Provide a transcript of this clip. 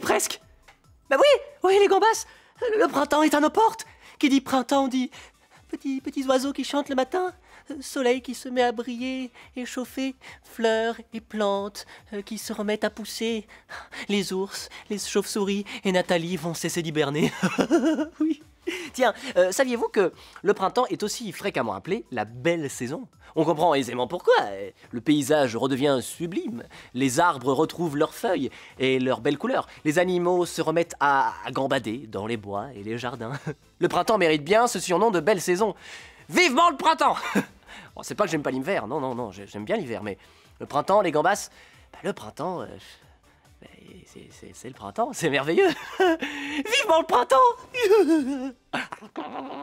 presque. Bah oui, oui, les gambas. Le printemps est à nos portes. Qui dit printemps dit petits, petits oiseaux qui chantent le matin, soleil qui se met à briller et chauffer, fleurs et plantes euh, qui se remettent à pousser. Les ours, les chauves-souris et Nathalie vont cesser d'hiberner. oui. Tiens, euh, saviez-vous que le printemps est aussi fréquemment appelé la belle saison On comprend aisément pourquoi. Le paysage redevient sublime, les arbres retrouvent leurs feuilles et leurs belles couleurs, les animaux se remettent à, gambader dans les bois et les jardins. Le printemps mérite bien ce surnom de belle saison. Vivement le printemps bon, oh, C'est pas que j'aime pas l'hiver, non, non, non, j'aime bien l'hiver, mais le printemps, les gambasses, bah, le printemps... Euh, c'est le printemps, c'est merveilleux. Vivement le printemps